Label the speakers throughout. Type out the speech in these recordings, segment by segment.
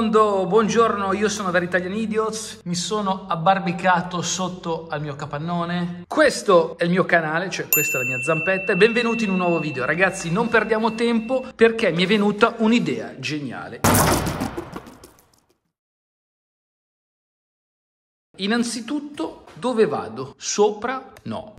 Speaker 1: mondo, buongiorno, io sono Dari Italian Idiots, mi sono abbarbicato sotto al mio capannone. Questo è il mio canale, cioè questa è la mia zampetta e benvenuti in un nuovo video. Ragazzi, non perdiamo tempo perché mi è venuta un'idea geniale. Innanzitutto, dove vado? Sopra? No.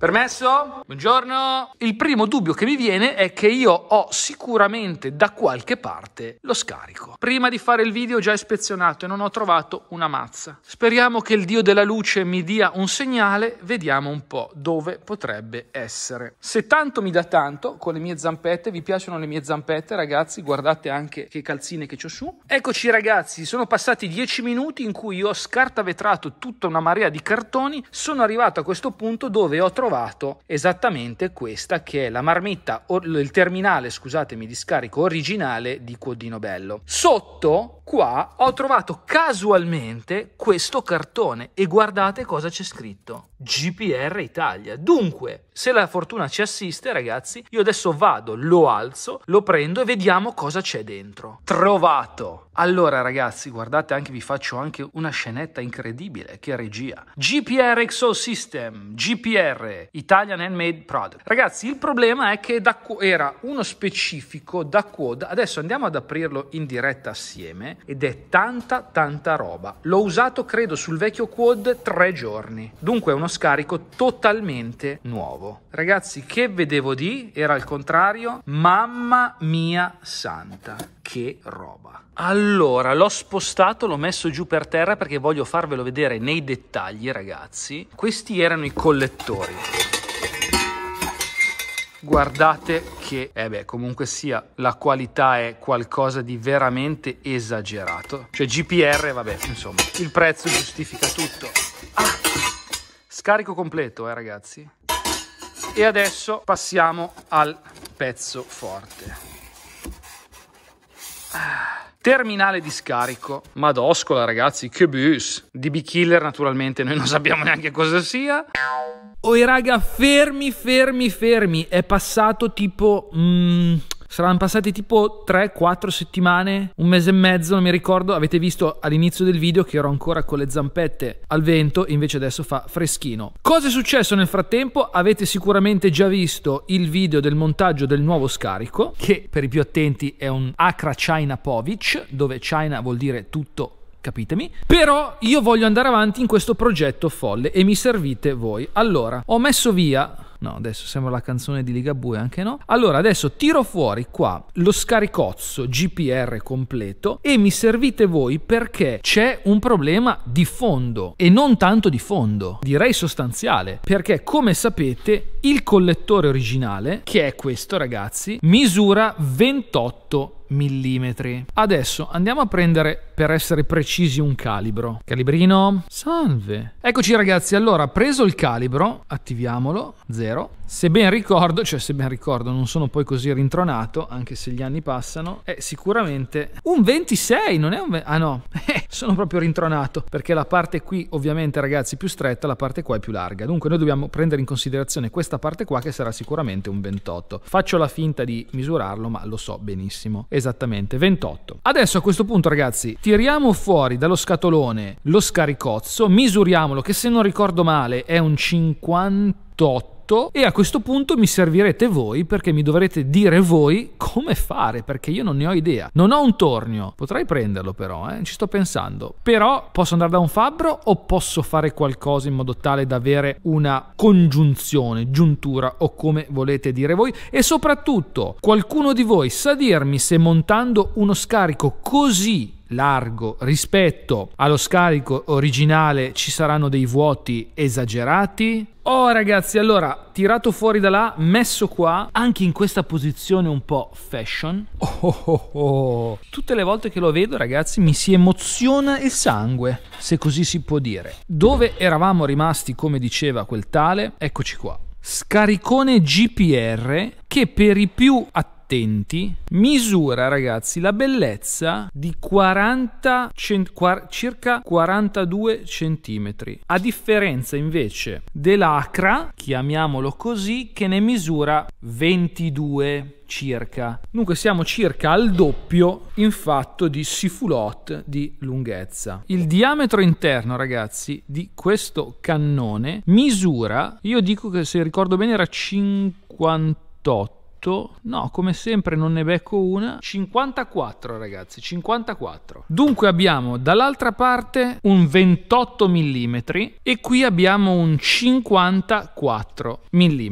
Speaker 1: Permesso? Buongiorno. Il primo dubbio che mi viene è che io ho sicuramente da qualche parte lo scarico. Prima di fare il video ho già ispezionato e non ho trovato una mazza. Speriamo che il dio della luce mi dia un segnale, vediamo un po' dove potrebbe essere. Se tanto mi dà tanto con le mie zampette, vi piacciono le mie zampette ragazzi, guardate anche che calzine che ho su. Eccoci ragazzi, sono passati dieci minuti in cui io ho scartavetrato tutta una marea di cartoni, sono arrivato a questo punto dove ho trovato trovato esattamente questa che è la marmitta, il terminale, scusatemi, di scarico originale di Codino Bello. Sotto, qua, ho trovato casualmente questo cartone e guardate cosa c'è scritto. GPR Italia. Dunque, se la fortuna ci assiste, ragazzi, io adesso vado, lo alzo, lo prendo e vediamo cosa c'è dentro. Trovato! Allora, ragazzi, guardate anche, vi faccio anche una scenetta incredibile. Che regia! GPR Exo System, GPR, Italian Handmade Product. Ragazzi, il problema è che da qu- era uno specifico da quad, Adesso andiamo ad aprirlo in diretta assieme ed è tanta, tanta roba. L'ho usato, credo, sul vecchio quad tre giorni. Dunque è uno scarico totalmente nuovo. Ragazzi, che vedevo di? Era il contrario. Mamma mia santa, che roba. Allora, l'ho spostato, l'ho messo giù per terra perché voglio farvelo vedere nei dettagli, ragazzi. Questi erano i collettori. Guardate che, eh beh, comunque sia, la qualità è qualcosa di veramente esagerato. Cioè GPR, vabbè, insomma, il prezzo giustifica tutto. Ah, scarico completo, eh ragazzi e adesso passiamo al pezzo forte ah, Terminale di scarico. Madoscola, ragazzi, che bus. DB Killer, naturalmente, noi non sappiamo neanche cosa sia. Oi, raga, fermi, fermi, fermi. È passato tipo. Mm Saranno passate tipo 3-4 settimane, un mese e mezzo, non mi ricordo. Avete visto all'inizio del video che ero ancora con le zampette al vento, invece adesso fa freschino. Cosa è successo nel frattempo? Avete sicuramente già visto il video del montaggio del nuovo scarico, che per i più attenti è un Acra China Povich, dove China vuol dire tutto capitemi. Però io voglio andare avanti in questo progetto folle e mi servite voi. Allora, ho messo via No, adesso sembra la canzone di Ligabue, anche no. Allora, adesso tiro fuori qua lo scaricozzo GPR completo e mi servite voi perché c'è un problema di fondo e non tanto di fondo, direi sostanziale, perché come sapete il collettore originale, che è questo ragazzi, misura 28 mm. Adesso andiamo a prendere per essere precisi un calibro. Calibrino, salve. Eccoci ragazzi, allora preso il calibro, attiviamolo, 0 vero. Se ben ricordo, cioè se ben ricordo, non sono poi così rintronato, anche se gli anni passano, è sicuramente un 26, non è un... Ve- ah no, eh, sono proprio rintronato, perché la parte qui ovviamente ragazzi è più stretta, la parte qua è più larga. Dunque noi dobbiamo prendere in considerazione questa parte qua che sarà sicuramente un 28. Faccio la finta di misurarlo, ma lo so benissimo. Esattamente, 28. Adesso a questo punto ragazzi, tiriamo fuori dallo scatolone lo scaricozzo, misuriamolo che se non ricordo male è un 58 tutto e a questo punto mi servirete voi perché mi dovrete dire voi come fare perché io non ne ho idea. Non ho un tornio, potrei prenderlo però, eh? ci sto pensando. Però posso andare da un fabbro o posso fare qualcosa in modo tale da avere una congiunzione, giuntura o come volete dire voi e soprattutto qualcuno di voi sa dirmi se montando uno scarico così largo rispetto allo scarico originale ci saranno dei vuoti esagerati Oh ragazzi, allora, tirato fuori da là, messo qua, anche in questa posizione un po' fashion. Oh, oh, oh, oh. Tutte le volte che lo vedo, ragazzi, mi si emoziona il sangue, se così si può dire. Dove eravamo rimasti, come diceva quel tale, eccoci qua. Scaricone GPR che per i più attivi attenti, misura ragazzi la bellezza di 40 circa 42 centimetri, a differenza invece dell'acra, chiamiamolo così, che ne misura 22 circa. Dunque siamo circa al doppio in fatto di sifoulot di lunghezza. Il diametro interno, ragazzi, di questo cannone misura, io dico che se ricordo bene era 58 8, no, come sempre non ne becco una. 54 ragazzi, 54. Dunque abbiamo dall'altra parte un 28 mm e qui abbiamo un 54 mm.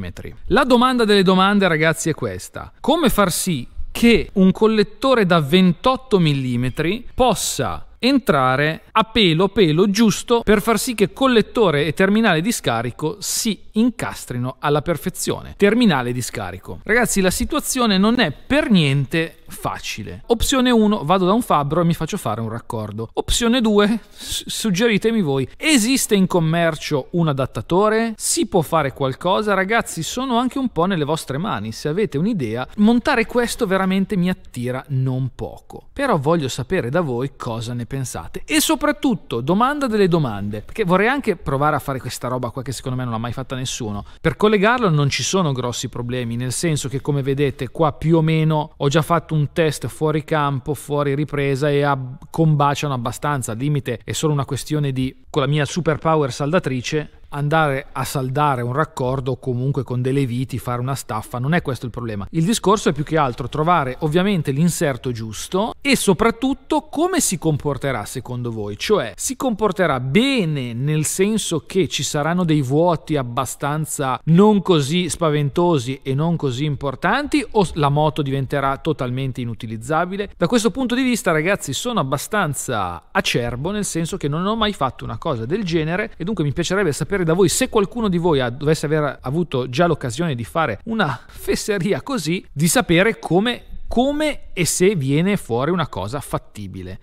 Speaker 1: La domanda delle domande ragazzi è questa. Come far sì che un collettore da 28 mm possa entrare a pelo pelo giusto per far sì che collettore e terminale di scarico si incastrino alla perfezione. Terminale di scarico. Ragazzi, la situazione non è per niente facile. Opzione 1, vado da un fabbro e mi faccio fare un raccordo. Opzione 2, suggeritemi voi, esiste in commercio un adattatore? Si può fare qualcosa? Ragazzi, sono anche un po' nelle vostre mani, se avete un'idea. Montare questo veramente mi attira non poco. Però voglio sapere da voi cosa ne pensate? E soprattutto, domanda delle domande, perché vorrei anche provare a fare questa roba qua che secondo me non l'ha mai fatta nessuno. Per collegarlo non ci sono grossi problemi, nel senso che come vedete qua più o meno ho già fatto un test fuori campo, fuori ripresa e combaciano abbastanza, al limite è solo una questione di, con la mia superpower saldatrice, andare a saldare un raccordo o comunque con delle viti, fare una staffa, non è questo il problema. Il discorso è più che altro trovare ovviamente l'inserto giusto e soprattutto come si comporterà secondo voi, cioè si comporterà bene nel senso che ci saranno dei vuoti abbastanza non così spaventosi e non così importanti o la moto diventerà totalmente inutilizzabile? Da questo punto di vista ragazzi sono abbastanza acerbo nel senso che non ho mai fatto una cosa del genere e dunque mi piacerebbe sapere sapere da voi se qualcuno di voi dovesse aver avuto già l'occasione di fare una fesseria così, di sapere come come e se viene fuori una cosa fattibile.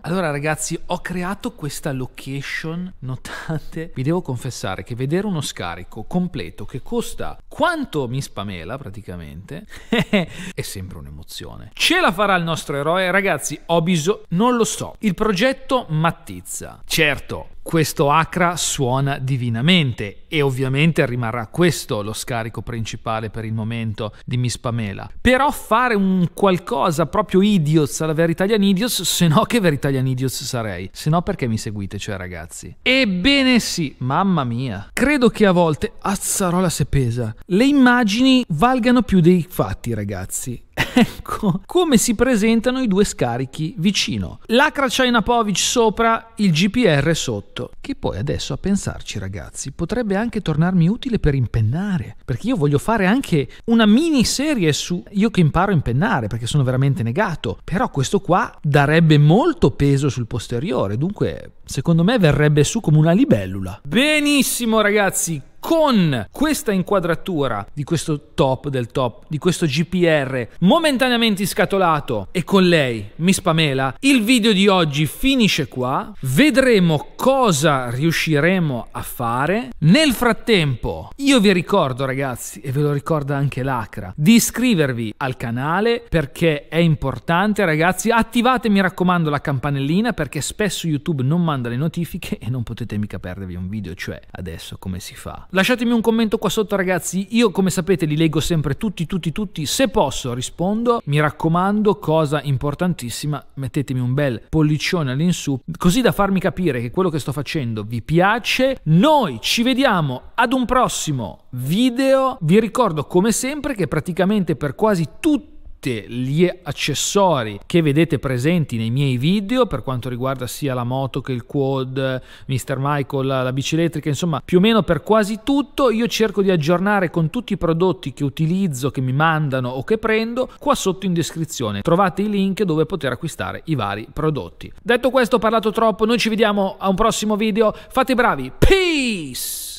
Speaker 1: Allora ragazzi, ho creato questa location, notate, vi devo confessare che vedere uno scarico completo che costa quanto mi spamela praticamente è sempre un'emozione. Ce la farà il nostro eroe? Ragazzi, ho bisogno, non lo so. Il progetto mattizza. Certo, questo Acra suona divinamente e ovviamente rimarrà questo lo scarico principale per il momento di Miss Pamela. Però fare un qualcosa proprio idios alla Veritalian Idios, se no che Veritalian Idios sarei, se no perché mi seguite cioè ragazzi. Ebbene sì, mamma mia, credo che a volte, azzarola se pesa, le immagini valgano più dei fatti ragazzi. Ecco come si presentano i due scarichi vicino. L'acra Chainapovic sopra, il GPR sotto. Che poi adesso a pensarci ragazzi potrebbe anche tornarmi utile per impennare. Perché io voglio fare anche una mini serie su io che imparo a impennare perché sono veramente negato. Però questo qua darebbe molto peso sul posteriore. Dunque secondo me verrebbe su come una libellula. Benissimo ragazzi con questa inquadratura di questo top del top, di questo GPR momentaneamente scatolato e con lei Miss Pamela, il video di oggi finisce qua. Vedremo cosa riusciremo a fare. Nel frattempo, io vi ricordo ragazzi, e ve lo ricorda anche l'Acra, di iscrivervi al canale perché è importante ragazzi. Attivate mi raccomando la campanellina perché spesso YouTube non manda le notifiche e non potete mica perdervi un video, cioè adesso come si fa. Lasciatemi un commento qua sotto ragazzi, io come sapete li leggo sempre tutti, tutti, tutti, se posso rispondo, mi raccomando, cosa importantissima, mettetemi un bel pollicione all'insù, così da farmi capire che quello che sto facendo vi piace. Noi ci vediamo ad un prossimo video, vi ricordo come sempre che praticamente per quasi tutti tutti gli accessori che vedete presenti nei miei video per quanto riguarda sia la moto che il quad, Mr. Michael, la, la bici elettrica, insomma più o meno per quasi tutto io cerco di aggiornare con tutti i prodotti che utilizzo, che mi mandano o che prendo, qua sotto in descrizione trovate i link dove poter acquistare i vari prodotti. Detto questo ho parlato troppo, noi ci vediamo a un prossimo video, fate i bravi, peace!